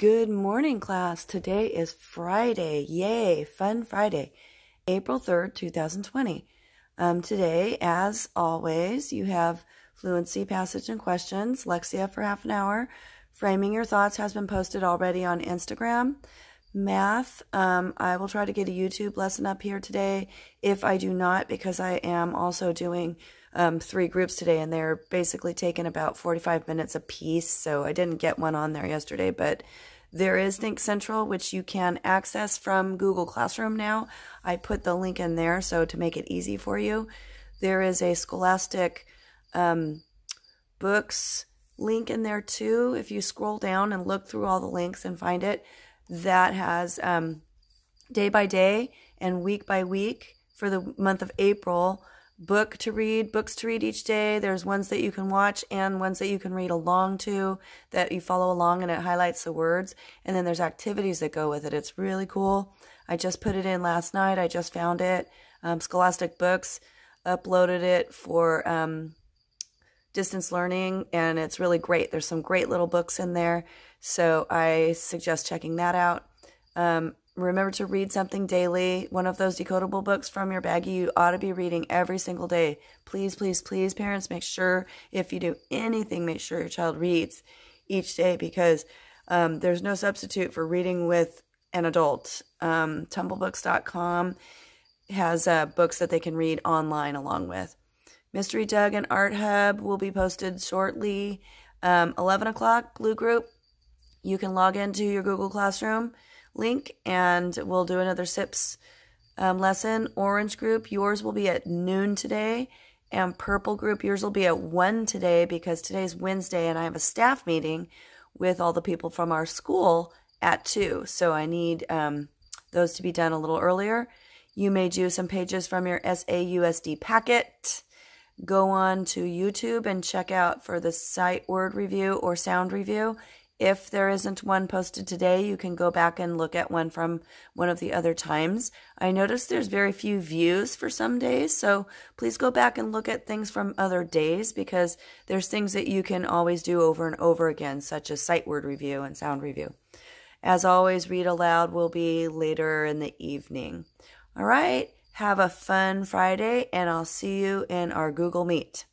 Good morning, class. Today is Friday. Yay, Fun Friday, April 3rd, 2020. Um, today, as always, you have fluency, passage, and questions, Lexia for half an hour. Framing Your Thoughts has been posted already on Instagram math. Um, I will try to get a YouTube lesson up here today if I do not, because I am also doing um, three groups today and they're basically taking about 45 minutes a piece. So I didn't get one on there yesterday, but there is Think Central, which you can access from Google Classroom now. I put the link in there so to make it easy for you. There is a Scholastic um, Books link in there too. If you scroll down and look through all the links and find it, that has um, day by day and week by week for the month of April book to read, books to read each day. There's ones that you can watch and ones that you can read along to that you follow along and it highlights the words. And then there's activities that go with it. It's really cool. I just put it in last night. I just found it. Um, Scholastic Books uploaded it for um, distance learning, and it's really great. There's some great little books in there, so I suggest checking that out. Um, remember to read something daily. One of those decodable books from your baggie you ought to be reading every single day. Please, please, please, parents, make sure if you do anything, make sure your child reads each day because um, there's no substitute for reading with an adult. Um, tumblebooks.com has uh, books that they can read online along with. Mystery Doug and Art Hub will be posted shortly. Um, 11 o'clock, Blue Group. You can log into your Google Classroom link and we'll do another SIPS um, lesson. Orange Group, yours will be at noon today. And Purple Group, yours will be at 1 today because today's Wednesday and I have a staff meeting with all the people from our school at 2. So I need um, those to be done a little earlier. You may do some pages from your SAUSD packet go on to YouTube and check out for the sight word review or sound review. If there isn't one posted today, you can go back and look at one from one of the other times. I noticed there's very few views for some days, so please go back and look at things from other days because there's things that you can always do over and over again, such as sight word review and sound review. As always, read aloud will be later in the evening. All right. Have a fun Friday, and I'll see you in our Google Meet.